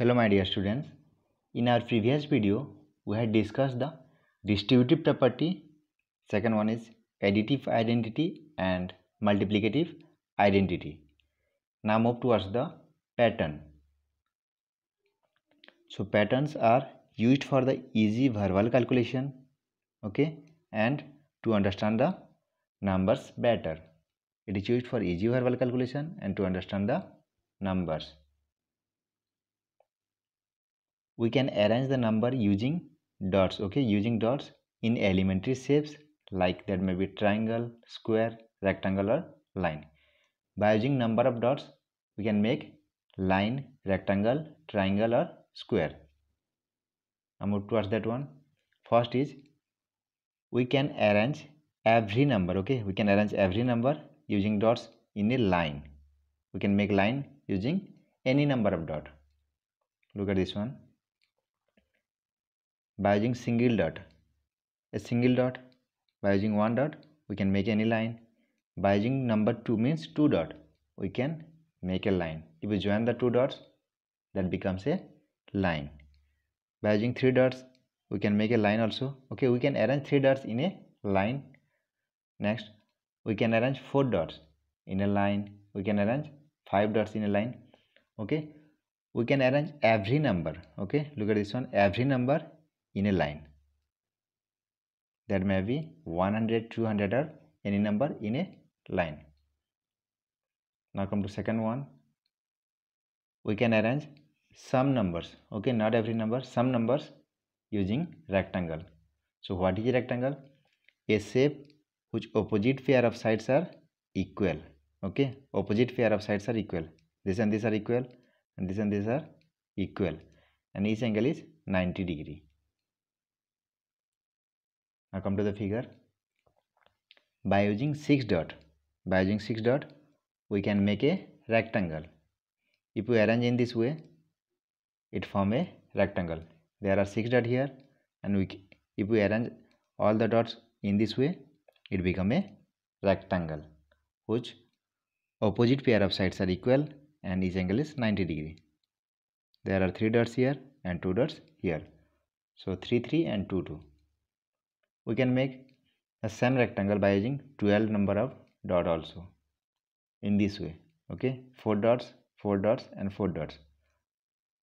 Hello my dear students, in our previous video we had discussed the distributive property, second one is additive identity and multiplicative identity. Now move towards the pattern. So patterns are used for the easy verbal calculation okay and to understand the numbers better. It is used for easy verbal calculation and to understand the numbers we can arrange the number using dots okay using dots in elementary shapes like that may be triangle square rectangle or line by using number of dots we can make line rectangle triangle or square i move towards that one first is we can arrange every number okay we can arrange every number using dots in a line we can make line using any number of dot look at this one by using single dot a single dot by using one dot we can make any line by using number two means two dot we can make a line if we join the two dots that becomes a line by using three dots we can make a line also okay we can arrange three dots in a line next we can arrange four dots in a line we can arrange five dots in a line okay we can arrange every number okay look at this one every number in a line that may be 100 200 or any number in a line now come to second one we can arrange some numbers okay not every number some numbers using rectangle so what is a rectangle a shape which opposite pair of sides are equal okay opposite pair of sides are equal this and this are equal and this and this are equal and each angle is 90 degree now come to the figure by using six dot by using six dot we can make a rectangle if we arrange in this way it form a rectangle there are six dot here and we if we arrange all the dots in this way it become a rectangle which opposite pair of sides are equal and each angle is 90 degree there are three dots here and two dots here so 3 3 and 2 2 we can make the same rectangle by using 12 number of dot also in this way okay four dots four dots and four dots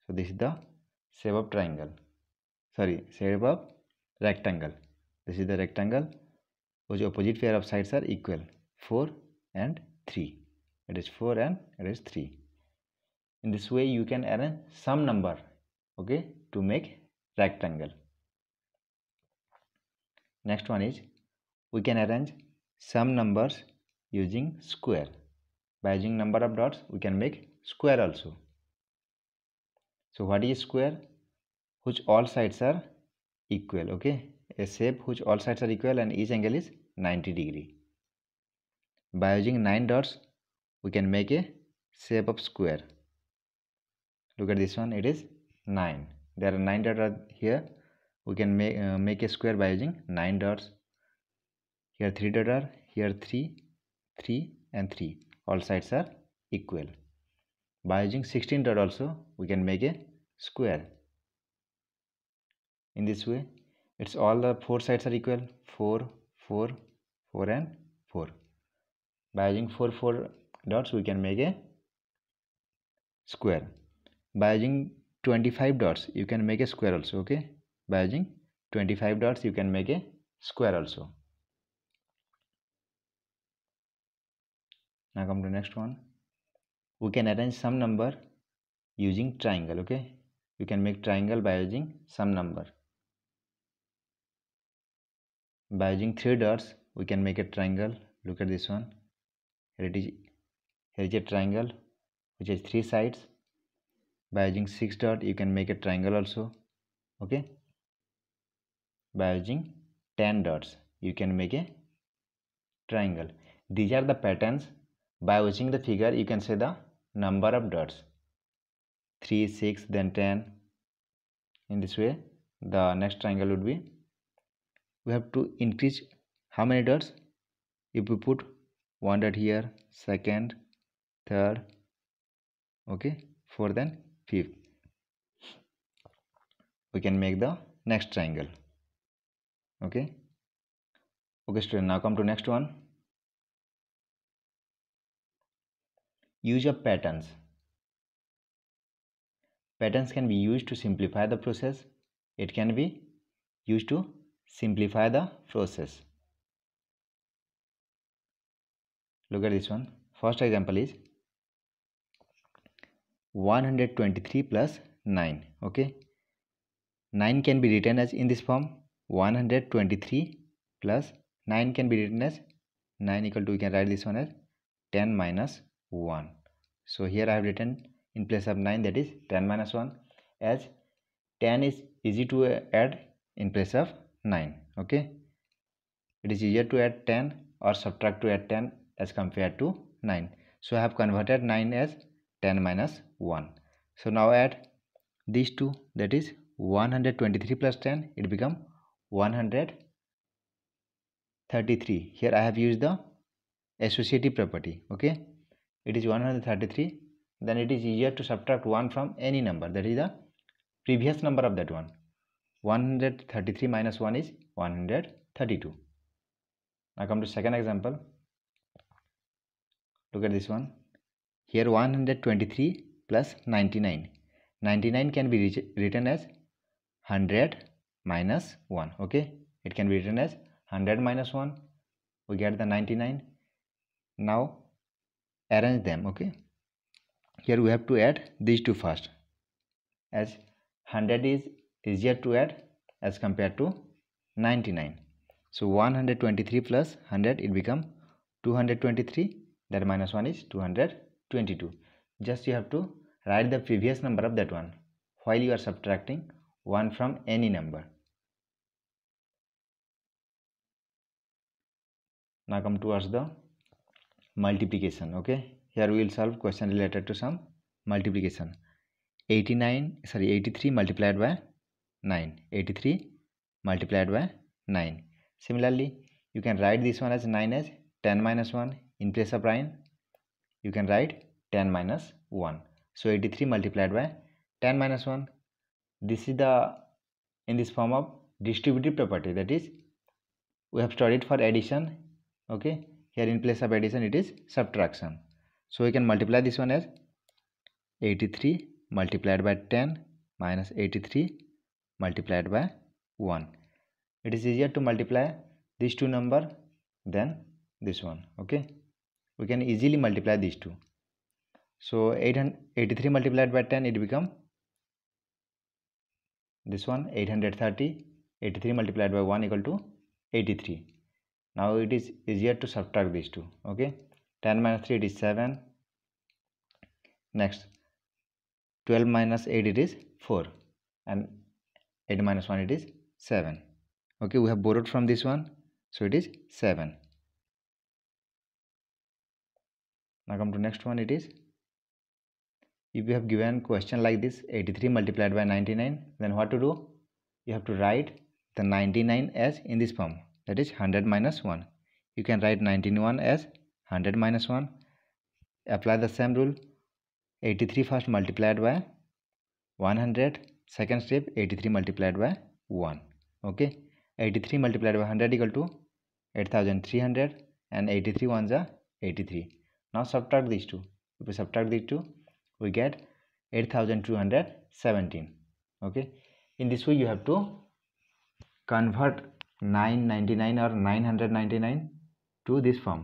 so this is the shape of triangle sorry shape of rectangle this is the rectangle whose opposite pair of sides are equal 4 and 3 it is 4 and it is 3 in this way you can arrange some number okay to make rectangle next one is we can arrange some numbers using square by using number of dots we can make square also so what is square which all sides are equal okay a shape which all sides are equal and each angle is 90 degree by using nine dots we can make a shape of square look at this one it is nine there are nine dots here we can make, uh, make a square by using 9 dots here 3 dots, are here 3 3 and 3 all sides are equal by using 16 dot also we can make a square in this way it's all the four sides are equal 4 4 4 and 4 by using 4 4 dots we can make a square by using 25 dots you can make a square also okay by using 25 dots you can make a square also now come to next one we can arrange some number using triangle okay you can make triangle by using some number by using three dots we can make a triangle look at this one here it is here is a triangle which has three sides by using six dot you can make a triangle also okay by using 10 dots you can make a triangle these are the patterns by watching the figure you can say the number of dots 3 6 then 10 in this way the next triangle would be we have to increase how many dots if we put one dot here second third okay fourth and fifth we can make the next triangle okay okay student now come to next one use of patterns patterns can be used to simplify the process it can be used to simplify the process look at this one first example is 123 plus 9 okay 9 can be written as in this form 123 plus 9 can be written as 9 equal to we can write this one as 10 minus 1 so here i have written in place of 9 that is 10 minus 1 as 10 is easy to add in place of 9 okay it is easier to add 10 or subtract to add 10 as compared to 9 so i have converted 9 as 10 minus 1 so now add these two that is 123 plus 10 it become 133 here i have used the associative property okay it is 133 then it is easier to subtract 1 from any number that is the previous number of that one 133 minus 1 is 132 now come to second example look at this one here 123 plus 99 99 can be written as 100 minus 1 okay it can be written as 100 minus 1 we get the 99 now arrange them okay here we have to add these two first as 100 is easier to add as compared to 99 so 123 plus 100 it become 223 that minus 1 is 222 just you have to write the previous number of that one while you are subtracting 1 from any number. Now come towards the multiplication. Okay, here we will solve question related to some multiplication. 89 sorry 83 multiplied by 9 83 multiplied by 9 similarly you can write this one as 9 as 10 minus 1 in place of 9 you can write 10 minus 1 so 83 multiplied by 10 minus 1 this is the in this form of distributive property that is we have studied for addition okay here in place of addition it is subtraction so we can multiply this one as 83 multiplied by 10 minus 83 multiplied by 1 it is easier to multiply these two number than this one okay we can easily multiply these two so 883 multiplied by 10 it become this one 830 83 multiplied by 1 equal to 83 now it is easier to subtract these two okay 10 minus 3 it is 7 next 12 minus 8 it is 4 and 8 minus 1 it is 7 okay we have borrowed from this one so it is 7 now come to next one it is if you have given question like this 83 multiplied by 99 then what to do you have to write the 99 as in this form that is 100 minus 1 you can write 91 as 100 minus 1 apply the same rule 83 first multiplied by 100 second step 83 multiplied by 1 okay 83 multiplied by 100 equal to 8300 and 83 ones are 83 now subtract these two if you subtract these two we get 8217 okay in this way you have to convert 999 or 999 to this form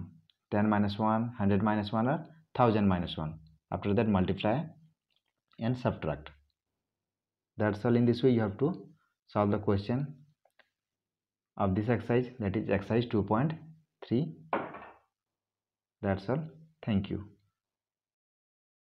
10 minus 1 100 minus 1 or 1000 minus 1 after that multiply and subtract that's all in this way you have to solve the question of this exercise that is exercise 2.3 that's all thank you